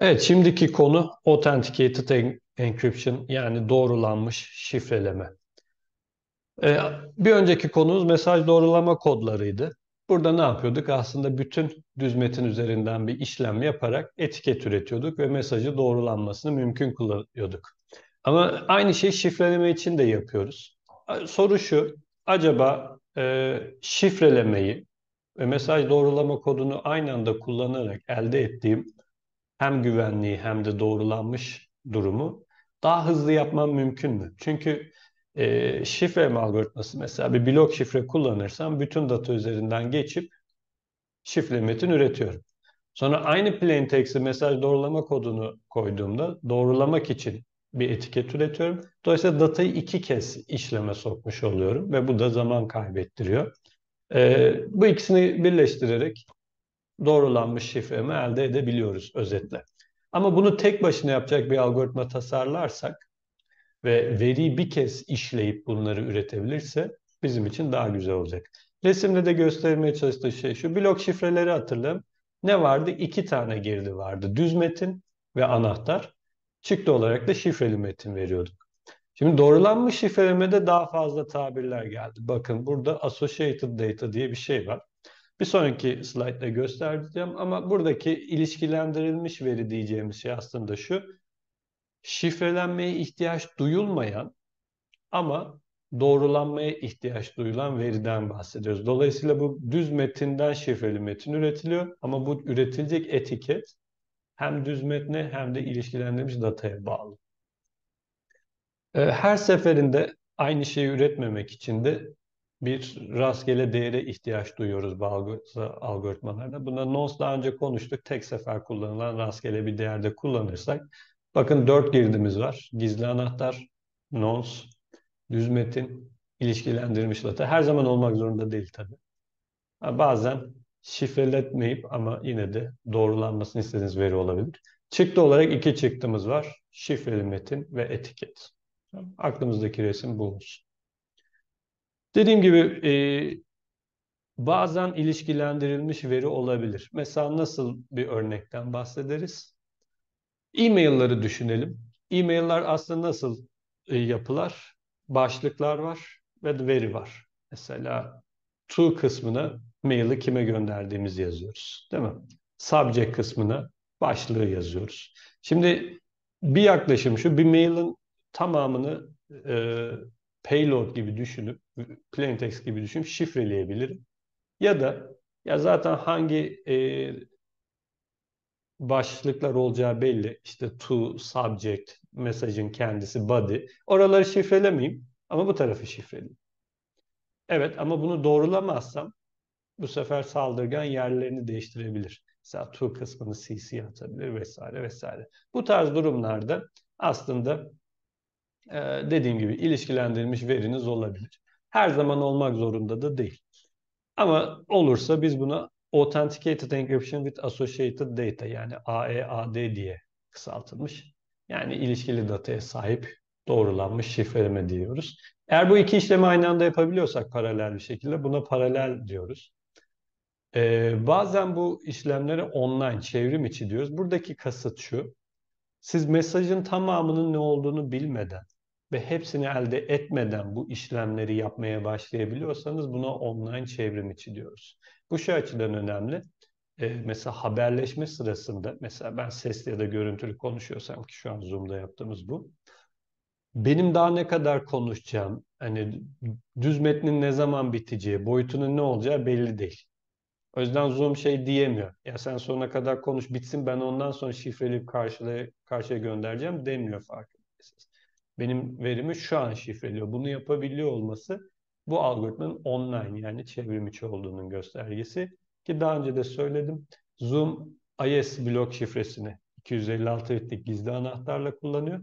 Evet, şimdiki konu Authenticated en Encryption yani doğrulanmış şifreleme. Ee, bir önceki konumuz mesaj doğrulama kodlarıydı. Burada ne yapıyorduk? Aslında bütün düz metin üzerinden bir işlem yaparak etiket üretiyorduk ve mesajı doğrulanmasını mümkün kullanıyorduk. Ama aynı şeyi şifreleme için de yapıyoruz. Soru şu, acaba e, şifrelemeyi ve mesaj doğrulama kodunu aynı anda kullanarak elde ettiğim hem güvenliği hem de doğrulanmış durumu daha hızlı yapmam mümkün mü? Çünkü e, şifre algoritması mesela bir blok şifre kullanırsam bütün data üzerinden geçip şifre metin üretiyorum. Sonra aynı plain text'i mesaj doğrulama kodunu koyduğumda doğrulamak için bir etiket üretiyorum. Dolayısıyla datayı iki kez işleme sokmuş oluyorum ve bu da zaman kaybettiriyor. Ee, bu ikisini birleştirerek doğrulanmış şifremi elde edebiliyoruz özetle. Ama bunu tek başına yapacak bir algoritma tasarlarsak ve veriyi bir kez işleyip bunları üretebilirse bizim için daha güzel olacak. Resimde de göstermeye çalıştığı şey şu. Blok şifreleri hatırlayalım. Ne vardı? İki tane girdi vardı. Düz metin ve anahtar. Çıktı olarak da şifreli metin veriyorduk. Şimdi doğrulanmış şifrelemede daha fazla tabirler geldi. Bakın burada associated data diye bir şey var bir sonraki slaytta göstereceğim ama buradaki ilişkilendirilmiş veri diyeceğimiz şey aslında şu. Şifrelenmeye ihtiyaç duyulmayan ama doğrulanmaya ihtiyaç duyulan veriden bahsediyoruz. Dolayısıyla bu düz metinden şifreli metin üretiliyor ama bu üretilecek etiket hem düz metne hem de ilişkilendirilmiş dataya bağlı. Ee, her seferinde aynı şeyi üretmemek için de bir rastgele değere ihtiyaç duyuyoruz bazı algoritmalarda. Buna nonce daha önce konuştuk. Tek sefer kullanılan rastgele bir değerde kullanırsak bakın dört girdimiz var. Gizli anahtar, nonce, düz metin, ilişkilendirilmiş data. Her zaman olmak zorunda değil tabii. Bazen şifreletmeyip ama yine de doğrulanmasını istediğiniz veri olabilir. Çıktı olarak iki çıktımız var. Şifreli metin ve etiket. Aklımızdaki resim bu olsun. Dediğim gibi e, bazen ilişkilendirilmiş veri olabilir. Mesela nasıl bir örnekten bahsederiz? E-mail'ları düşünelim. E-mail'lar aslında nasıl e, yapılar? Başlıklar var ve veri var. Mesela to kısmına mail'i kime gönderdiğimizi yazıyoruz. Değil mi? Subject kısmına başlığı yazıyoruz. Şimdi bir yaklaşım şu, bir mailin tamamını e, payload gibi düşünüp, plaintext gibi düşünüp şifreleyebilirim. Ya da ya zaten hangi e, başlıklar olacağı belli. İşte to, subject, mesajın kendisi, body. Oraları şifrelemeyeyim ama bu tarafı şifreleyeyim. Evet ama bunu doğrulamazsam bu sefer saldırgan yerlerini değiştirebilir. Mesela to kısmını CC atabilir vesaire vesaire. Bu tarz durumlarda aslında ee, dediğim gibi ilişkilendirilmiş veriniz olabilir. Her zaman olmak zorunda da değil. Ama olursa biz buna Authenticated Encryption with Associated Data yani AEAD diye kısaltılmış. Yani ilişkili dataya sahip doğrulanmış şifreleme diyoruz. Eğer bu iki işlemi aynı anda yapabiliyorsak paralel bir şekilde buna paralel diyoruz. Ee, bazen bu işlemlere online, çevrim içi diyoruz. Buradaki kasıt şu. Siz mesajın tamamının ne olduğunu bilmeden ve hepsini elde etmeden bu işlemleri yapmaya başlayabiliyorsanız buna online çevrim içi diyoruz. Bu şu açıdan önemli. Ee, mesela haberleşme sırasında mesela ben sesli ya da görüntülü konuşuyorsam ki şu an Zoom'da yaptığımız bu. Benim daha ne kadar konuşacağım, hani düz metnin ne zaman biteceği, boyutunun ne olacağı belli değil. O yüzden Zoom şey diyemiyor. Ya sen sonuna kadar konuş bitsin ben ondan sonra şifreleyip karşıya, karşıya göndereceğim demiyor farkındaysanız benim verimi şu an şifreliyor. Bunu yapabiliyor olması bu algoritmanın online yani çevrim içi olduğunun göstergesi. Ki daha önce de söyledim. Zoom IS blok şifresini 256 bitlik gizli anahtarla kullanıyor.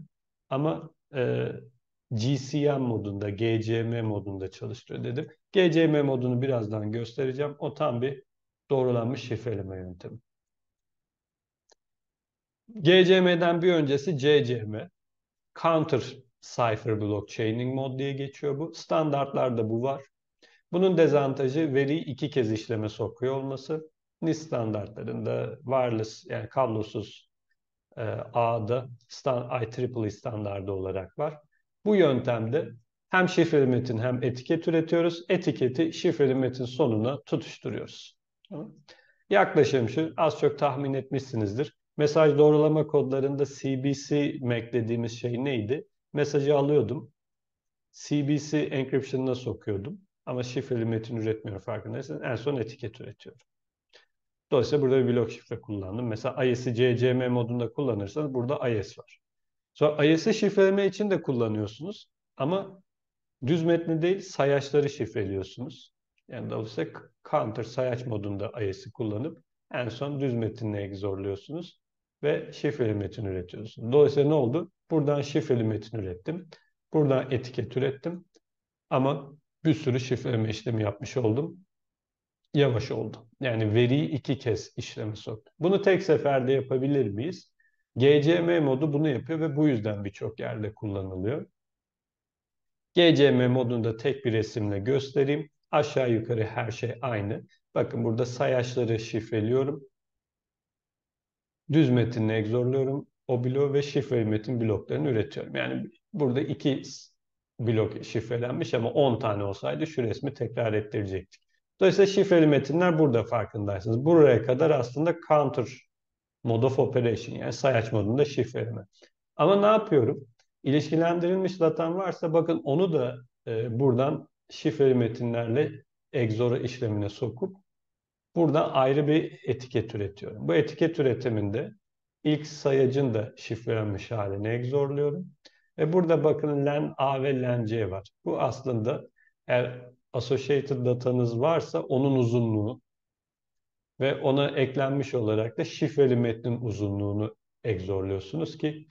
Ama e, GCM modunda, GCM modunda çalışıyor dedim. GCM modunu birazdan göstereceğim. O tam bir doğrulanmış şifreleme yöntemi. GCM'den bir öncesi CCM. Counter Cypher Blockchaining Chaining Mod diye geçiyor bu. Standartlarda bu var. Bunun dezavantajı veriyi iki kez işleme sokuyor olması. NIST standartlarında wireless yani kablosuz e, ağda stand, IEEE e standardı olarak var. Bu yöntemde hem şifreli metin hem etiket üretiyoruz. Etiketi şifreli metin sonuna tutuşturuyoruz. Tamam. Yaklaşım şu, az çok tahmin etmişsinizdir. Mesaj doğrulama kodlarında CBC MAC dediğimiz şey neydi? mesajı alıyordum. CBC encryption'ına sokuyordum. Ama şifreli metin üretmiyorum farkındaysanız. En son etiket üretiyorum. Dolayısıyla burada bir blok şifre kullandım. Mesela IS'i CCM modunda kullanırsanız burada IS var. Sonra IS'i şifreleme için de kullanıyorsunuz. Ama düz metni değil sayaçları şifreliyorsunuz. Yani dolayısıyla counter sayaç modunda IS'i kullanıp en son düz metinle egzorluyorsunuz ve şifreli metin üretiyorsun. Dolayısıyla ne oldu? Buradan şifreli metin ürettim. Buradan etiket ürettim. Ama bir sürü şifreleme işlemi yapmış oldum. Yavaş oldu. Yani veriyi iki kez işleme soktu. Bunu tek seferde yapabilir miyiz? GCM modu bunu yapıyor ve bu yüzden birçok yerde kullanılıyor. GCM modunu da tek bir resimle göstereyim. Aşağı yukarı her şey aynı. Bakın burada sayaçları şifreliyorum düz metinle egzorluyorum o bloğu ve şifreli metin bloklarını üretiyorum. Yani burada iki blok şifrelenmiş ama 10 tane olsaydı şu resmi tekrar ettirecektik. Dolayısıyla şifreli metinler burada farkındaysınız. Buraya kadar aslında counter mode of operation yani sayaç modunda şifreleme. Ama ne yapıyorum? İlişkilendirilmiş datan varsa bakın onu da e, buradan şifreli metinlerle Exora işlemine sokup Burada ayrı bir etiket üretiyorum. Bu etiket üretiminde ilk sayacın da şifrelenmiş halini egzorluyorum. Ve burada bakın len A ve len C var. Bu aslında eğer associated datanız varsa onun uzunluğu ve ona eklenmiş olarak da şifreli metnin uzunluğunu egzorluyorsunuz ki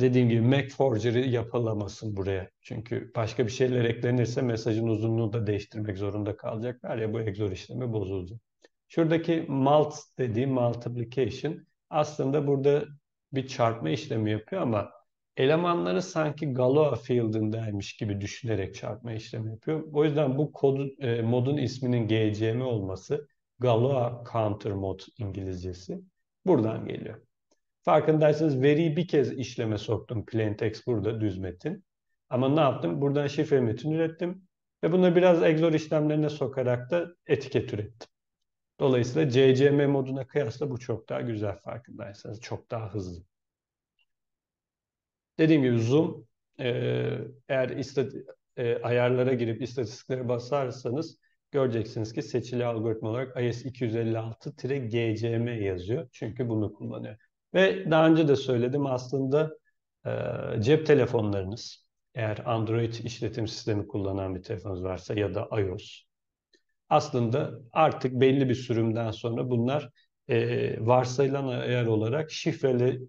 dediğim gibi Mac forgery yapılamasın buraya. Çünkü başka bir şeyler eklenirse mesajın uzunluğu da değiştirmek zorunda kalacaklar ya bu XOR işlemi bozulacak. Şuradaki mult dediğim multiplication aslında burada bir çarpma işlemi yapıyor ama elemanları sanki Galois field'ındaymış gibi düşünerek çarpma işlemi yapıyor. O yüzden bu kodun, e, modun isminin GCM olması Galois counter mod İngilizcesi buradan geliyor. Farkındaysanız veriyi bir kez işleme soktum. Plain text burada düz metin. Ama ne yaptım? Buradan şifre metin ürettim. Ve bunu biraz Exor işlemlerine sokarak da etiket ürettim. Dolayısıyla CCM moduna kıyasla bu çok daha güzel farkındaysanız. Çok daha hızlı. Dediğim gibi Zoom e, eğer e, ayarlara girip istatistiklere basarsanız göreceksiniz ki seçili algoritma olarak IS 256-GCM yazıyor. Çünkü bunu kullanıyor. Ve daha önce de söyledim aslında e, cep telefonlarınız eğer Android işletim sistemi kullanan bir telefonunuz varsa ya da iOS aslında artık belli bir sürümden sonra bunlar e, varsayılan ayar olarak şifreli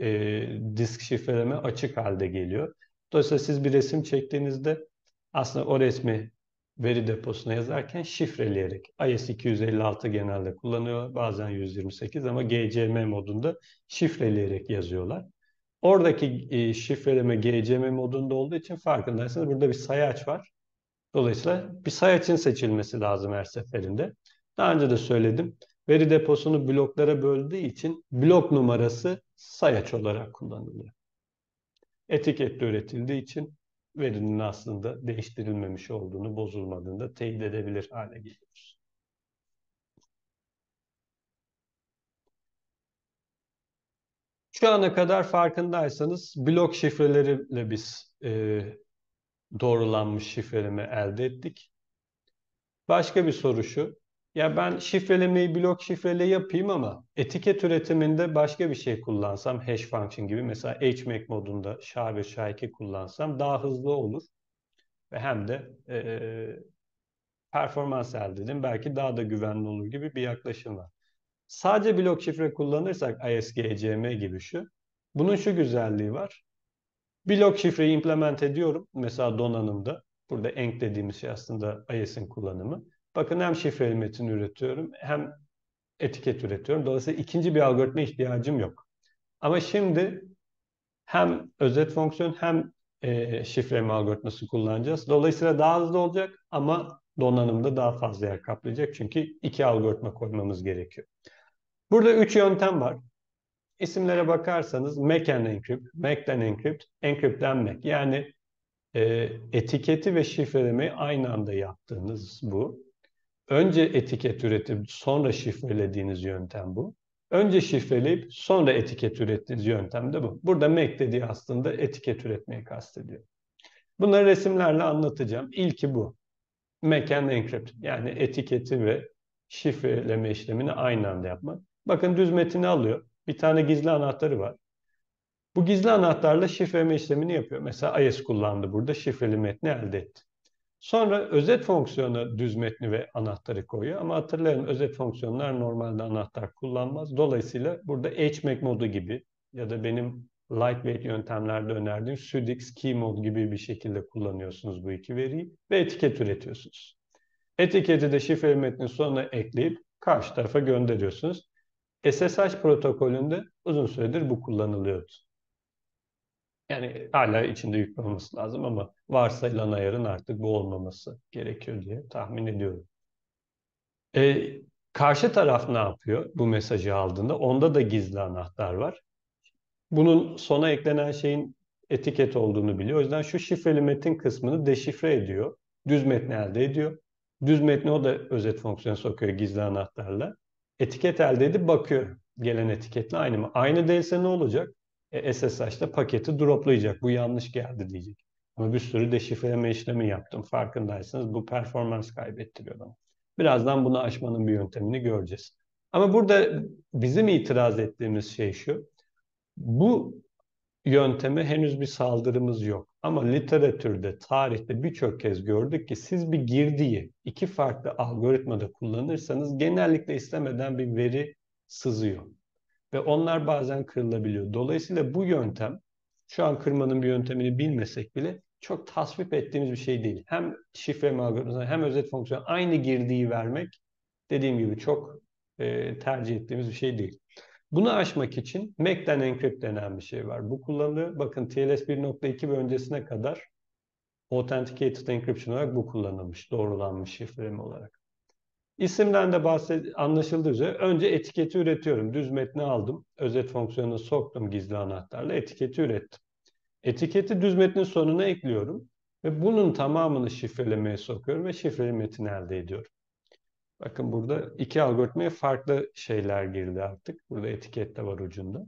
e, disk şifreleme açık halde geliyor. Dolayısıyla siz bir resim çektiğinizde aslında o resmi veri deposuna yazarken şifreleyerek IS-256 genelde kullanıyor bazen 128 ama GCM modunda şifreleyerek yazıyorlar. Oradaki e, şifreleme GCM modunda olduğu için farkındaysanız burada bir sayaç var. Dolayısıyla bir sayaçın seçilmesi lazım her seferinde. Daha önce de söyledim. Veri deposunu bloklara böldüğü için blok numarası sayaç olarak kullanılıyor. Etiketle üretildiği için verinin aslında değiştirilmemiş olduğunu, bozulmadığını da teyit edebilir hale geliyoruz. Şu ana kadar farkındaysanız blok şifreleriyle biz e, doğrulanmış şifremi elde ettik. Başka bir soru şu. Ya ben şifrelemeyi blok şifrele yapayım ama etiket üretiminde başka bir şey kullansam hash function gibi mesela HMAC modunda SHA ve SHA-2 kullansam daha hızlı olur. Ve hem de e, e performans elde edin belki daha da güvenli olur gibi bir yaklaşım var. Sadece blok şifre kullanırsak ASGCM gibi şu. Bunun şu güzelliği var. Blok şifreyi implement ediyorum mesela donanımda. Burada ENC dediğimiz şey aslında IS'in kullanımı. Bakın hem şifreli metin üretiyorum hem etiket üretiyorum. Dolayısıyla ikinci bir algoritma ihtiyacım yok. Ama şimdi hem özet fonksiyon hem e, şifreleme algoritması kullanacağız. Dolayısıyla daha hızlı olacak ama donanımda daha fazla yer kaplayacak. Çünkü iki algoritma koymamız gerekiyor. Burada üç yöntem var. İsimlere bakarsanız MAC and Encrypt, MAC'den Encrypt, Encrypt'den MAC. Yani e, etiketi ve şifrelemeyi aynı anda yaptığınız bu önce etiket üretip sonra şifrelediğiniz yöntem bu. Önce şifreleyip sonra etiket ürettiğiniz yöntem de bu. Burada make dediği aslında etiket üretmeyi kastediyor. Bunları resimlerle anlatacağım. İlki bu. Make and encrypt. Yani etiketi ve şifreleme işlemini aynı anda yapmak. Bakın düz metini alıyor. Bir tane gizli anahtarı var. Bu gizli anahtarla şifreleme işlemini yapıyor. Mesela IS kullandı burada şifreli metni elde etti. Sonra özet fonksiyonu düz metni ve anahtarı koyuyor. Ama hatırlayın özet fonksiyonlar normalde anahtar kullanmaz. Dolayısıyla burada HMAC modu gibi ya da benim lightweight yöntemlerde önerdiğim SUDX key mod gibi bir şekilde kullanıyorsunuz bu iki veriyi ve etiket üretiyorsunuz. Etiketi de şifreli metnin sonuna ekleyip karşı tarafa gönderiyorsunuz. SSH protokolünde uzun süredir bu kullanılıyordu. Yani hala içinde yük olması lazım ama varsayılan ayarın artık bu olmaması gerekiyor diye tahmin ediyorum. E, karşı taraf ne yapıyor bu mesajı aldığında? Onda da gizli anahtar var. Bunun sona eklenen şeyin etiket olduğunu biliyor. O yüzden şu şifreli metin kısmını deşifre ediyor. Düz metni elde ediyor. Düz metni o da özet fonksiyonu sokuyor gizli anahtarla. Etiket elde edip bakıyor. Gelen etiketle aynı mı? Aynı değilse ne olacak? E, SSH'da paketi droplayacak. Bu yanlış geldi diyecek. Ama bir sürü deşifreleme işlemi yaptım. Farkındaysanız bu performans kaybettiriyor bana. Birazdan bunu aşmanın bir yöntemini göreceğiz. Ama burada bizim itiraz ettiğimiz şey şu. Bu yönteme henüz bir saldırımız yok. Ama literatürde, tarihte birçok kez gördük ki siz bir girdiyi iki farklı algoritmada kullanırsanız genellikle istemeden bir veri sızıyor ve onlar bazen kırılabiliyor. Dolayısıyla bu yöntem şu an kırmanın bir yöntemini bilmesek bile çok tasvip ettiğimiz bir şey değil. Hem şifre algoritmasına hem özet fonksiyon aynı girdiği vermek dediğim gibi çok e, tercih ettiğimiz bir şey değil. Bunu aşmak için MAC'den encrypt denen bir şey var. Bu kullanılıyor. Bakın TLS 1.2 ve öncesine kadar Authenticated Encryption olarak bu kullanılmış, doğrulanmış şifreleme olarak. İsimden de bahset, anlaşıldığı üzere önce etiketi üretiyorum. Düz metni aldım. Özet fonksiyonuna soktum gizli anahtarla etiketi ürettim. Etiketi düz metnin sonuna ekliyorum ve bunun tamamını şifrelemeye sokuyorum ve şifreli metin elde ediyorum. Bakın burada iki algoritmaya farklı şeyler girdi artık. Burada etiket de var ucunda.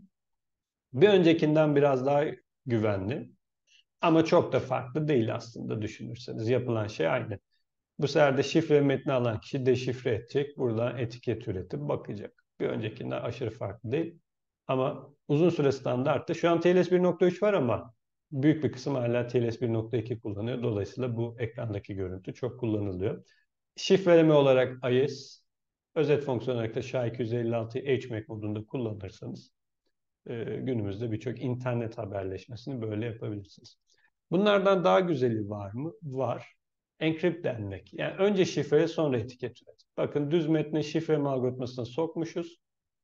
Bir öncekinden biraz daha güvenli ama çok da farklı değil aslında düşünürseniz. Yapılan şey aynı. Bu sefer de şifre metni alan kişi deşifre edecek. Buradan etiket üretip bakacak. Bir öncekinden aşırı farklı değil. Ama uzun süre standarttı. Şu an TLS 1.3 var ama büyük bir kısım hala TLS 1.2 kullanıyor. Dolayısıyla bu ekrandaki görüntü çok kullanılıyor. Şifreleme olarak AES, özet fonksiyon olarak da sha 256 HMAC modunda kullanırsanız e, günümüzde birçok internet haberleşmesini böyle yapabilirsiniz. Bunlardan daha güzeli var mı? Var encrypt denmek. Yani önce şifre sonra etiket üret. Bakın düz metne şifre algoritmasını sokmuşuz.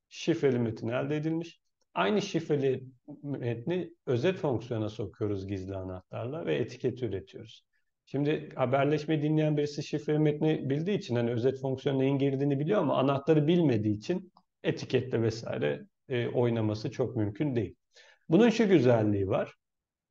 Şifreli metin elde edilmiş. Aynı şifreli metni özet fonksiyona sokuyoruz gizli anahtarla ve etiket üretiyoruz. Şimdi haberleşme dinleyen birisi şifreli metni bildiği için hani özet fonksiyonu neyin girdiğini biliyor ama anahtarı bilmediği için etiketle vesaire e, oynaması çok mümkün değil. Bunun şu güzelliği var.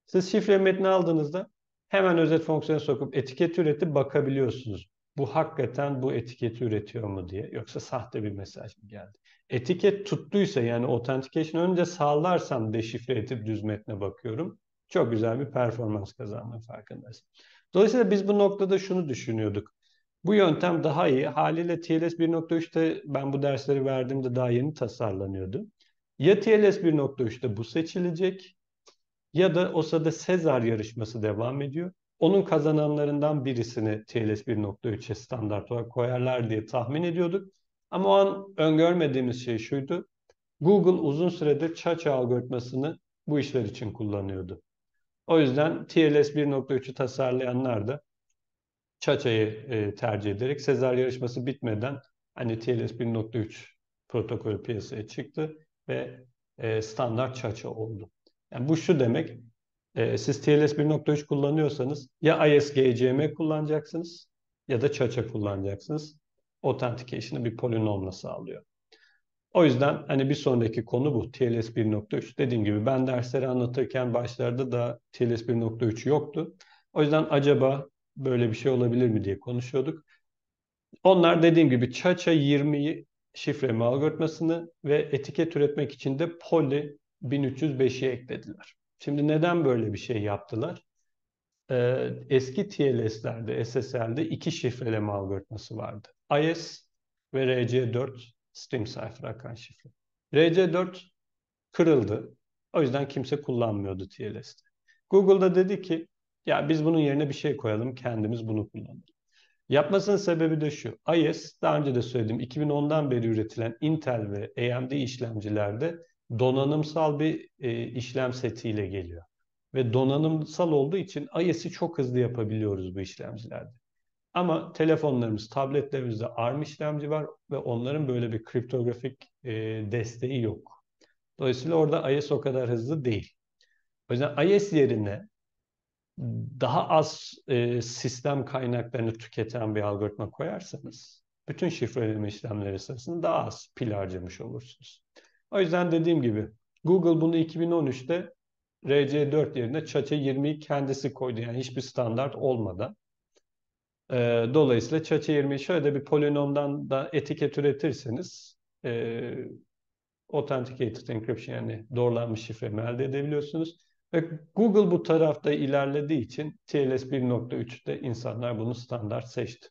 Siz şifre metni aldığınızda Hemen özet fonksiyonu sokup etiket üretip bakabiliyorsunuz. Bu hakikaten bu etiketi üretiyor mu diye. Yoksa sahte bir mesaj mı geldi? Etiket tuttuysa yani authentication önce sağlarsam deşifre edip düz metne bakıyorum. Çok güzel bir performans kazanma farkındasın. Dolayısıyla biz bu noktada şunu düşünüyorduk. Bu yöntem daha iyi. Haliyle TLS 1.3'te ben bu dersleri verdiğimde daha yeni tasarlanıyordu. Ya TLS 1.3'te bu seçilecek ya da o sırada Sezar yarışması devam ediyor. Onun kazananlarından birisini TLS 1.3'e standart olarak koyarlar diye tahmin ediyorduk. Ama o an öngörmediğimiz şey şuydu. Google uzun süredir ChaCha algoritmasını bu işler için kullanıyordu. O yüzden TLS 1.3'ü tasarlayanlar da ChaCha'yı e, tercih ederek Sezar yarışması bitmeden hani TLS 1.3 protokolü piyasaya çıktı ve e, standart ChaCha oldu. Yani bu şu demek, e, siz TLS 1.3 kullanıyorsanız ya ISGCM e kullanacaksınız ya da ChaCha kullanacaksınız. Authentication'ı bir polinomla sağlıyor. O yüzden hani bir sonraki konu bu. TLS 1.3. Dediğim gibi ben dersleri anlatırken başlarda da TLS 1.3 yoktu. O yüzden acaba böyle bir şey olabilir mi diye konuşuyorduk. Onlar dediğim gibi ChaCha 20'yi şifreleme algoritmasını ve etiket üretmek için de Poly 1305'i eklediler. Şimdi neden böyle bir şey yaptılar? Ee, eski TLS'lerde, SSL'de iki şifreleme algoritması vardı. IS ve RC4 Steam Cipher akan şifre. RC4 kırıldı. O yüzden kimse kullanmıyordu TLS'de. Google'da dedi ki ya biz bunun yerine bir şey koyalım kendimiz bunu kullanalım. Yapmasının sebebi de şu. IS daha önce de söyledim 2010'dan beri üretilen Intel ve AMD işlemcilerde donanımsal bir e, işlem setiyle geliyor. Ve donanımsal olduğu için IS'i çok hızlı yapabiliyoruz bu işlemcilerde. Ama telefonlarımız, tabletlerimizde ARM işlemci var ve onların böyle bir kriptografik e, desteği yok. Dolayısıyla orada IS o kadar hızlı değil. O yüzden IS yerine daha az e, sistem kaynaklarını tüketen bir algoritma koyarsanız bütün şifreleme işlemleri sırasında daha az pil harcamış olursunuz. O yüzden dediğim gibi Google bunu 2013'te RC4 yerine Çaça 20'yi e kendisi koydu. Yani hiçbir standart olmadan. Ee, e, dolayısıyla Çaça 20'yi şöyle bir polinomdan da etiket üretirseniz e, Authenticated Encryption yani doğrulanmış şifre elde edebiliyorsunuz. Ve Google bu tarafta ilerlediği için TLS 1.3'te insanlar bunu standart seçti.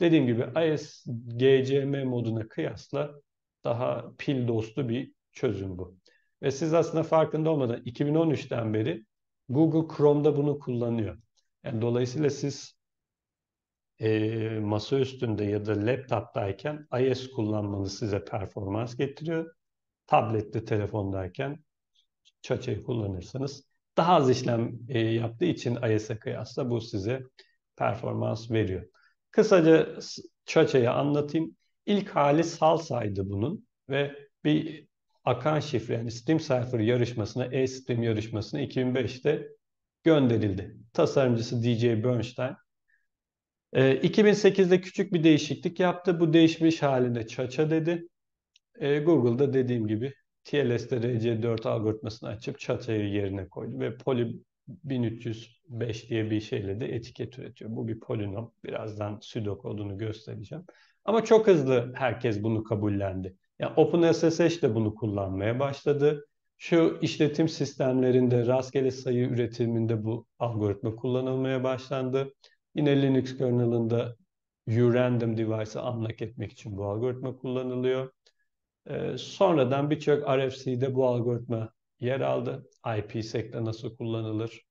Dediğim gibi IS moduna kıyasla daha pil dostu bir çözüm bu. Ve siz aslında farkında olmadan 2013'ten beri Google Chrome'da bunu kullanıyor. Yani dolayısıyla siz e, masa üstünde ya da laptoptayken iOS kullanmanız size performans getiriyor. Tablette, telefondayken çaçayı kullanırsanız daha az işlem e, yaptığı için iOS'e kıyasla bu size performans veriyor. Kısaca çaçayı anlatayım. İlk hali salsaydı bunun ve bir akan şifre yani Steam Cypher yarışmasına, e-Steam yarışmasına 2005'te gönderildi. Tasarımcısı DJ Bernstein. E, ee, 2008'de küçük bir değişiklik yaptı. Bu değişmiş halinde çaça dedi. E, ee, Google'da dediğim gibi TLS'de RC4 algoritmasını açıp çatayı yerine koydu ve poli 1305 diye bir şeyle de etiket üretiyor. Bu bir polinom. Birazdan sudoku olduğunu göstereceğim. Ama çok hızlı herkes bunu kabullendi. Yani OpenSSH de bunu kullanmaya başladı. Şu işletim sistemlerinde rastgele sayı üretiminde bu algoritma kullanılmaya başlandı. Yine Linux kernelinde uRandom random device'ı unlock etmek için bu algoritma kullanılıyor. Ee, sonradan birçok RFC'de bu algoritma yer aldı. IPsec'te nasıl kullanılır?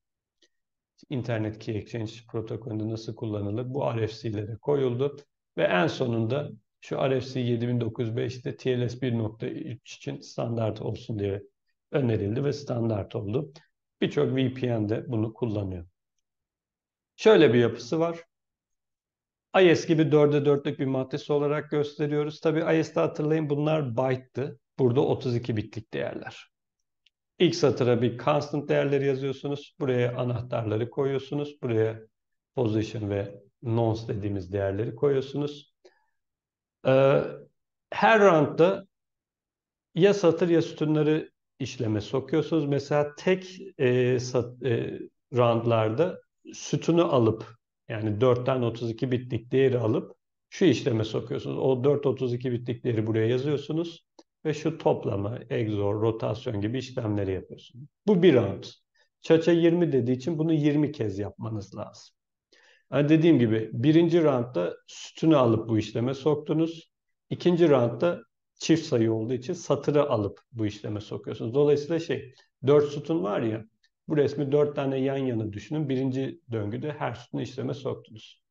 Internet Key Exchange protokolünde nasıl kullanılır? Bu RFC'lere koyuldu. Ve en sonunda şu RFC 7905'te TLS 1.3 için standart olsun diye önerildi ve standart oldu. Birçok VPN de bunu kullanıyor. Şöyle bir yapısı var. IS gibi 4'e 4'lük bir matris olarak gösteriyoruz. Tabi IS'de hatırlayın bunlar byte'tı. Burada 32 bitlik değerler. İlk satıra bir constant değerleri yazıyorsunuz. Buraya anahtarları koyuyorsunuz. Buraya position ve nonce dediğimiz değerleri koyuyorsunuz. Ee, her roundda ya satır ya sütunları işleme sokuyorsunuz. Mesela tek e, sat, e, roundlarda sütunu alıp yani 4'ten 32 bitlik değeri alıp şu işleme sokuyorsunuz. O 4 32 bitlik değeri buraya yazıyorsunuz ve şu toplama, egzor, rotasyon gibi işlemleri yapıyorsunuz. Bu bir round. Çaça 20 dediği için bunu 20 kez yapmanız lazım. Hani dediğim gibi birinci roundda sütünü alıp bu işleme soktunuz. İkinci roundda çift sayı olduğu için satırı alıp bu işleme sokuyorsunuz. Dolayısıyla şey 4 sütun var ya bu resmi 4 tane yan yana düşünün. Birinci döngüde her sütunu işleme soktunuz.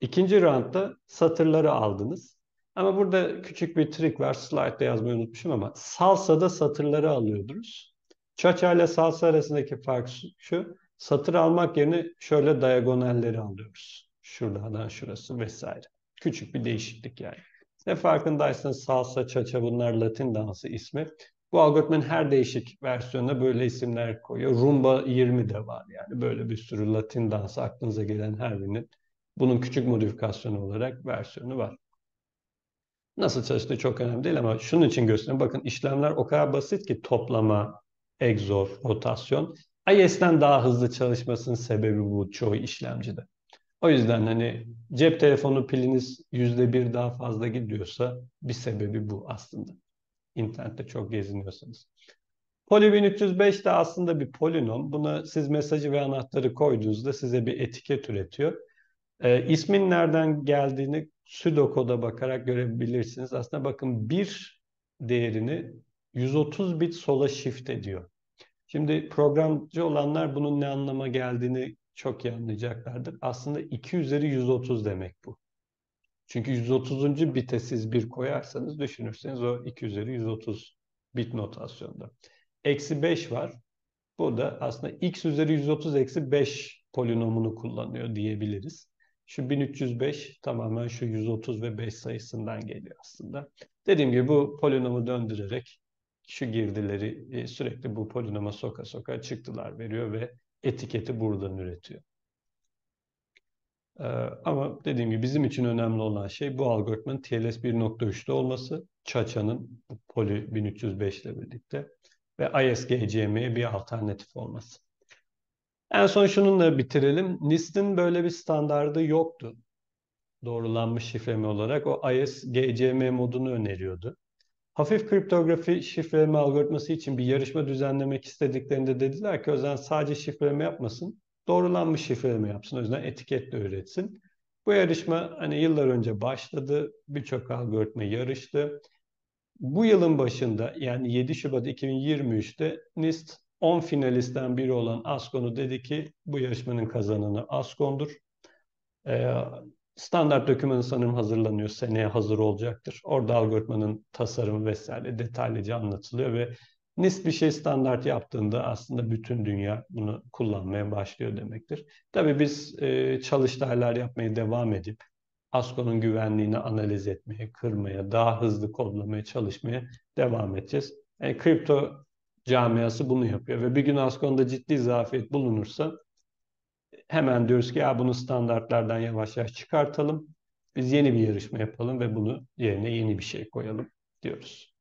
İkinci roundda satırları aldınız. Ama burada küçük bir trik var. Slide'da yazmayı unutmuşum ama salsa da satırları alıyordunuz. Çaça ile salsa arasındaki fark şu satır almak yerine şöyle diagonalleri alıyoruz. Şuradan şurası vesaire. Küçük bir değişiklik yani. Ne farkındaysanız salsa, çaça bunlar Latin dansı ismi. Bu algoritmanın her değişik versiyonuna böyle isimler koyuyor. Rumba 20 de var yani. Böyle bir sürü Latin dansı aklınıza gelen her birinin bunun küçük modifikasyonu olarak versiyonu var. Nasıl çalıştığı çok önemli değil ama şunun için göstereyim. Bakın işlemler o kadar basit ki toplama, egzor, rotasyon iOS'ten daha hızlı çalışmasının sebebi bu çoğu işlemcide. O yüzden hani cep telefonu piliniz yüzde bir daha fazla gidiyorsa bir sebebi bu aslında. İnternette çok geziniyorsanız. Poly 1305 de aslında bir polinom. Buna siz mesajı ve anahtarı koyduğunuzda size bir etiket üretiyor. Ee, ismin nereden geldiğini südokoda bakarak görebilirsiniz. Aslında bakın bir değerini 130 bit sola shift ediyor. Şimdi programcı olanlar bunun ne anlama geldiğini çok iyi anlayacaklardır. Aslında 2 üzeri 130 demek bu. Çünkü 130. bite siz bir koyarsanız düşünürseniz o 2 üzeri 130 bit notasyonda. Eksi 5 var. Bu da aslında x üzeri 130 eksi 5 polinomunu kullanıyor diyebiliriz. Şu 1305 tamamen şu 130 ve 5 sayısından geliyor aslında. Dediğim gibi bu polinomu döndürerek şu girdileri e, sürekli bu polinoma soka soka çıktılar veriyor ve etiketi buradan üretiyor. Ee, ama dediğim gibi bizim için önemli olan şey bu algoritmanın TLS 1.3'te olması, Çaça'nın Poli 1305 ile birlikte ve ISGCM'ye bir alternatif olması. En son şununla bitirelim. NIST'in böyle bir standardı yoktu. Doğrulanmış şifreme olarak o ISGCM e modunu öneriyordu hafif kriptografi şifreleme algoritması için bir yarışma düzenlemek istediklerinde dediler ki Özen sadece şifreleme yapmasın, doğrulanmış şifreleme yapsın. O yüzden etiketle üretsin. Bu yarışma hani yıllar önce başladı. Birçok algoritma yarıştı. Bu yılın başında yani 7 Şubat 2023'te NIST 10 finalistten biri olan Ascon'u dedi ki bu yarışmanın kazananı Ascon'dur. Ee, standart dokümanı sanırım hazırlanıyor. Seneye hazır olacaktır. Orada algoritmanın tasarımı vesaire detaylıca anlatılıyor ve NIST bir şey standart yaptığında aslında bütün dünya bunu kullanmaya başlıyor demektir. Tabii biz e, çalıştaylar yapmaya devam edip ASCO'nun güvenliğini analiz etmeye, kırmaya, daha hızlı kodlamaya çalışmaya devam edeceğiz. Yani e, kripto camiası bunu yapıyor ve bir gün ASCO'nda ciddi zafiyet bulunursa hemen diyoruz ki ya bunu standartlardan yavaş yavaş çıkartalım. Biz yeni bir yarışma yapalım ve bunu yerine yeni bir şey koyalım diyoruz.